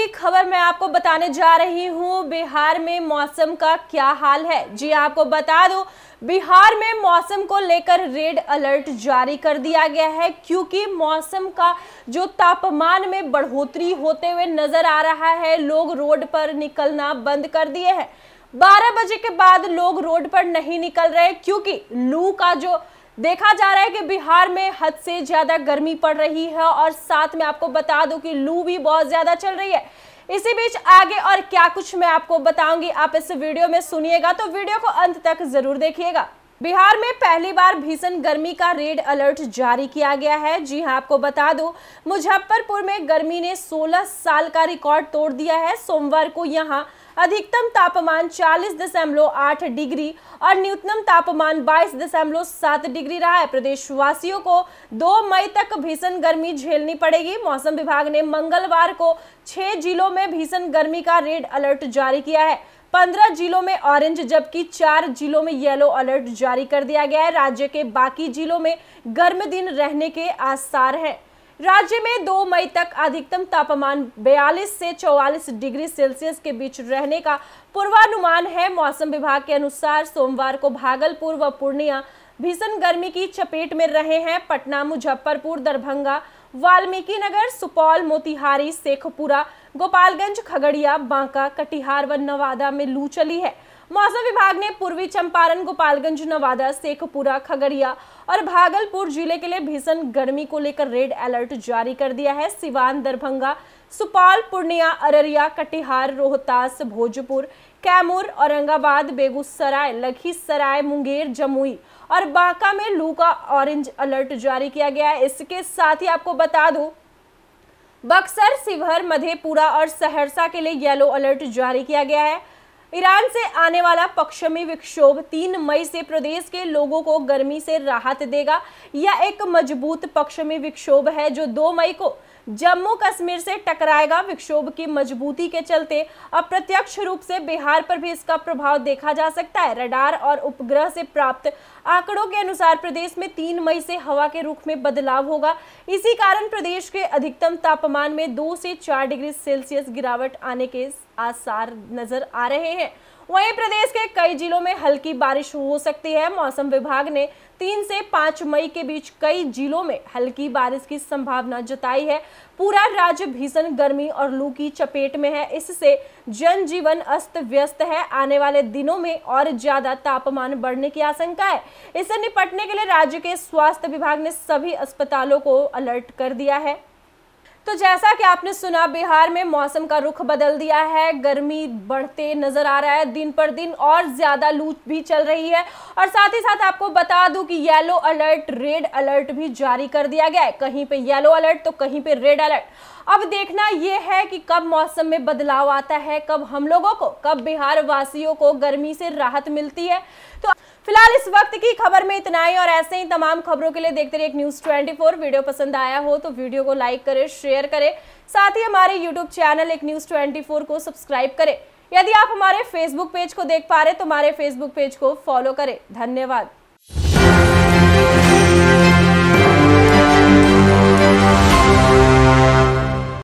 की खबर मैं आपको बताने जा रही हूं बिहार में मौसम का क्या हाल है जी आपको बता दूं बिहार में मौसम को लेकर रेड अलर्ट जारी कर दिया गया है क्योंकि मौसम का जो तापमान में बढ़ोतरी होते हुए नजर आ रहा है लोग रोड पर निकलना बंद कर दिए हैं 12 बजे के बाद लोग रोड पर नहीं निकल रहे क्योंकि लू का जो देखा जा रहा है कि बिहार में हद से ज़्यादा गर्मी पड़ रही है और साथ में आपको बता दूं कि लू भी बहुत ज़्यादा चल रही है इसी बीच आगे और क्या कुछ मैं आपको बताऊंगी आप इस वीडियो में सुनिएगा तो वीडियो को अंत तक ज़रूर देखिएगा बिहार में पहली बार भीषण गर्मी का रेड अलर्ट जारी किया गया है जी हां आपको बता दूं मुजफ्फरपुर में गर्मी ने 16 साल का रिकॉर्ड तोड़ दिया है सोमवार को यहां अधिकतम तापमान चालीस दशमलव आठ डिग्री और न्यूनतम तापमान बाईस दशमलव सात डिग्री रहा है प्रदेशवासियों को दो मई तक भीषण गर्मी झेलनी पड़ेगी मौसम विभाग ने मंगलवार को छह जिलों में भीषण गर्मी का रेड अलर्ट जारी किया है पंद्रह जिलों में ऑरेंज जबकि चार जिलों में येलो अलर्ट जारी कर दिया गया है राज्य के बाकी जिलों में गर्म दिन रहने के आसार हैं राज्य में 2 मई तक अधिकतम तापमान 42 से 44 डिग्री सेल्सियस के बीच रहने का पूर्वानुमान है मौसम विभाग के अनुसार सोमवार को भागलपुर व पूर्णिया भीषण गर्मी की चपेट में रहे हैं पटना मुजफ्फरपुर दरभंगा वाल्मीकि नगर सुपौल मोतिहारी शेखपुरा गोपालगंज खगड़िया बांका कटिहार व नवादा में लू चली है मौसम विभाग ने पूर्वी चंपारण गोपालगंज नवादा शेखपुरा खगड़िया और भागलपुर जिले के लिए भीषण गर्मी को लेकर रेड अलर्ट जारी कर दिया है सिवान दरभंगा सुपौल पूर्णिया अररिया कटिहार रोहतास भोजपुर कैमूर औरंगाबाद बेगूसराय लखीसराय मुंगेर जमुई और बांका में लू का ऑरेंज अलर्ट जारी किया गया है इसके साथ ही आपको बता दू बक्सर शिवहर मधेपुरा और सहरसा के लिए येलो अलर्ट जारी किया गया है ईरान से आने वाला पश्चिमी विक्षोभ 3 मई से प्रदेश के लोगों को गर्मी से राहत देगा यह एक मजबूत पश्चिमी विक्षोभ है जो 2 मई को जम्मू कश्मीर से टकराएगा विक्षोभ की मजबूती के चलते अप्रत्यक्ष रूप से बिहार पर भी इसका प्रभाव देखा जा सकता है रडार और उपग्रह से प्राप्त आंकड़ों के अनुसार प्रदेश में तीन मई से हवा के रुख में बदलाव होगा इसी कारण प्रदेश के अधिकतम तापमान में दो से चार डिग्री सेल्सियस गिरावट आने के आसार नजर आ रहे हैं वहीं प्रदेश के कई जिलों में हल्की बारिश हो सकती है मौसम विभाग ने तीन से पाँच मई के बीच कई जिलों में हल्की बारिश की संभावना जताई है पूरा राज्य भीषण गर्मी और लू की चपेट में है इससे जनजीवन अस्त व्यस्त है आने वाले दिनों में और ज्यादा तापमान बढ़ने की आशंका है इससे निपटने के लिए राज्य के स्वास्थ्य विभाग ने सभी अस्पतालों को अलर्ट कर दिया है तो जैसा कि आपने सुना बिहार में मौसम का रुख बदल दिया है गर्मी बढ़ते नज़र आ रहा है दिन पर दिन और ज़्यादा लू भी चल रही है और साथ ही साथ आपको बता दूं कि येलो अलर्ट रेड अलर्ट भी जारी कर दिया गया है कहीं पे येलो अलर्ट तो कहीं पे रेड अलर्ट अब देखना यह है कि कब मौसम में बदलाव आता है कब हम लोगों को कब बिहार वासियों को गर्मी से राहत मिलती है तो फिलहाल इस वक्त की खबर में इतना ही और ऐसे ही तमाम खबरों के लिए देखते रहिए न्यूज 24 वीडियो पसंद आया हो तो वीडियो को लाइक करें शेयर करें साथ ही हमारे यूट्यूब चैनल एक न्यूज 24 को सब्सक्राइब करें यदि आप हमारे फेसबुक पेज को देख पा रहे तो हमारे फेसबुक पेज को फॉलो करें धन्यवाद